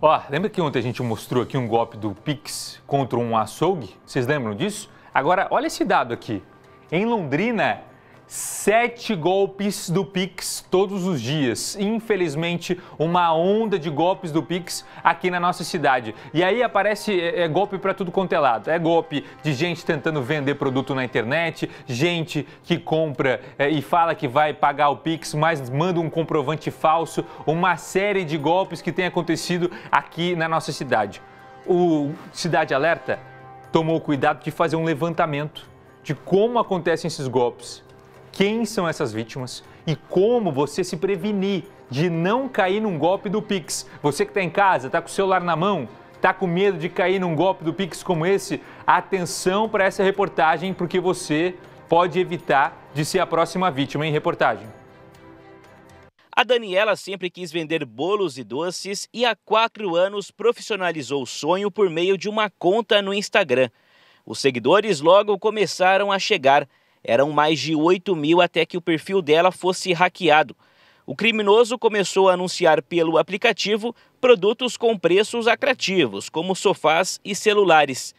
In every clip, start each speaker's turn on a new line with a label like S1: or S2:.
S1: Ó, lembra que ontem a gente mostrou aqui um golpe do Pix contra um açougue? Vocês lembram disso? Agora, olha esse dado aqui. Em Londrina, Sete golpes do Pix todos os dias. Infelizmente, uma onda de golpes do Pix aqui na nossa cidade. E aí aparece é, é golpe para tudo quanto é lado. É golpe de gente tentando vender produto na internet, gente que compra é, e fala que vai pagar o Pix, mas manda um comprovante falso. Uma série de golpes que tem acontecido aqui na nossa cidade. O Cidade Alerta tomou cuidado de fazer um levantamento de como acontecem esses golpes quem são essas vítimas e como você se prevenir de não cair num golpe do Pix. Você que está em casa, está com o celular na mão, está com medo de cair num golpe do Pix como esse, atenção para essa reportagem, porque você pode evitar de ser a próxima vítima em reportagem. A Daniela sempre quis vender bolos e
S2: doces e há quatro anos profissionalizou o sonho por meio de uma conta no Instagram. Os seguidores logo começaram a chegar eram mais de 8 mil até que o perfil dela fosse hackeado. O criminoso começou a anunciar pelo aplicativo produtos com preços atrativos, como sofás e celulares.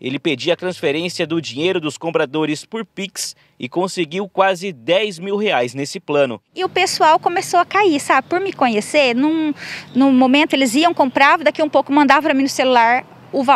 S2: Ele pedia a transferência do dinheiro dos compradores por Pix e conseguiu quase 10 mil reais nesse plano.
S3: E o pessoal começou a cair, sabe? Por me conhecer, num, num momento eles iam, compravam, daqui um pouco mandavam para mim no celular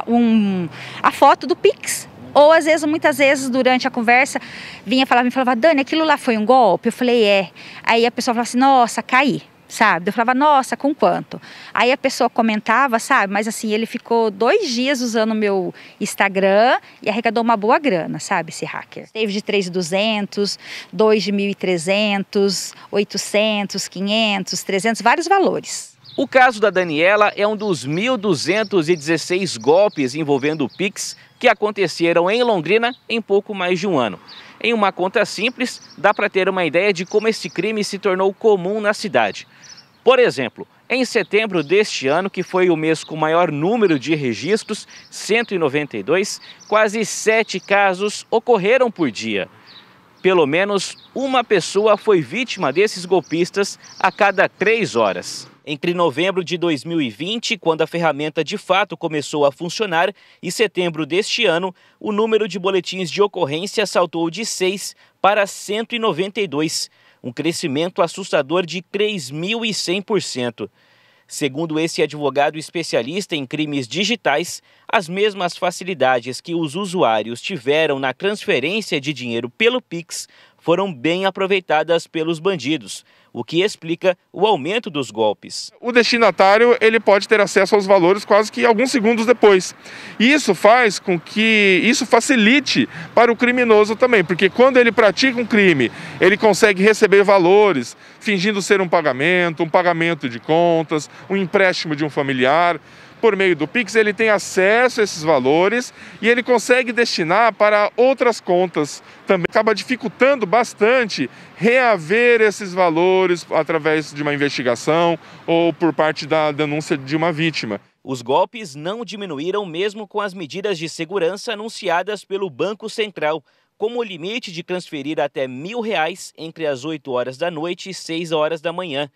S3: um, a foto do Pix. Ou às vezes, muitas vezes, durante a conversa, vinha falar, me falava, Dani, aquilo lá foi um golpe? Eu falei, é. Aí a pessoa falava assim, nossa, caí sabe? Eu falava, nossa, com quanto? Aí a pessoa comentava, sabe? Mas assim, ele ficou dois dias usando o meu Instagram e arrecadou uma boa grana, sabe? Esse hacker. Teve de 3,200, 2,300, de 800, 500, 300, vários valores. O caso
S2: da Daniela é um dos 1.216 golpes envolvendo Pix que aconteceram em Londrina em pouco mais de um ano. Em uma conta simples, dá para ter uma ideia de como esse crime se tornou comum na cidade. Por exemplo, em setembro deste ano, que foi o mês com maior número de registros, 192, quase sete casos ocorreram por dia. Pelo menos uma pessoa foi vítima desses golpistas a cada três horas entre novembro de 2020, quando a ferramenta de fato começou a funcionar, e setembro deste ano, o número de boletins de ocorrência saltou de 6 para 192, um crescimento assustador de 3.100%. Segundo esse advogado especialista em crimes digitais, as mesmas facilidades que os usuários tiveram na transferência de dinheiro pelo Pix foram bem aproveitadas pelos bandidos o que explica o aumento dos golpes. O destinatário
S4: ele pode ter acesso aos valores quase que alguns segundos depois. E isso faz com que isso facilite para o criminoso também, porque quando ele pratica um crime, ele consegue receber valores, fingindo ser um pagamento, um pagamento de contas, um empréstimo de um familiar por meio do Pix, ele tem acesso a esses valores e ele consegue destinar para outras contas também. Acaba dificultando bastante reaver esses valores através de uma investigação ou por parte da
S2: denúncia de uma vítima. Os golpes não diminuíram mesmo com as medidas de segurança anunciadas pelo Banco Central, como o limite de transferir até mil reais entre as 8 horas da noite e 6 horas da manhã.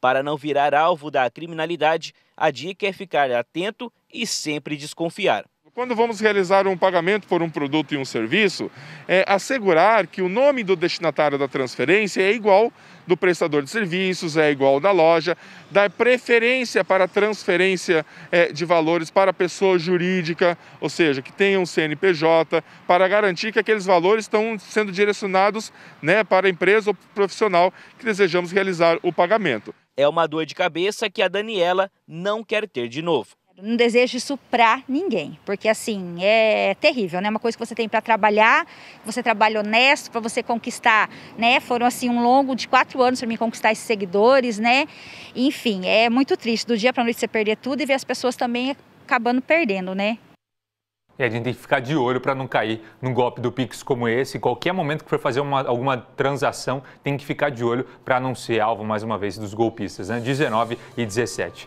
S2: Para não virar alvo da criminalidade, a dica é ficar atento e sempre desconfiar. Quando vamos realizar
S4: um pagamento por um produto e um serviço, é assegurar que o nome do destinatário da transferência é igual do prestador de serviços, é igual da loja, dar preferência para transferência é, de valores para pessoa jurídica, ou seja, que tenha um CNPJ, para garantir que aqueles valores estão sendo direcionados né, para a empresa
S2: ou profissional que desejamos realizar o pagamento. É uma dor de cabeça que a Daniela não quer ter de novo.
S3: Não desejo isso para ninguém, porque assim é terrível, né? Uma coisa que você tem para trabalhar, você trabalha honesto para você conquistar, né? Foram assim um longo de quatro anos para me conquistar esses seguidores, né? Enfim, é muito triste do dia para noite você perder tudo e ver as pessoas também acabando perdendo, né?
S1: E a gente tem que ficar de olho para não cair num golpe do Pix como esse. Qualquer momento que for fazer uma, alguma transação, tem que ficar de olho para não ser alvo, mais uma vez, dos golpistas, né? 19 e 17.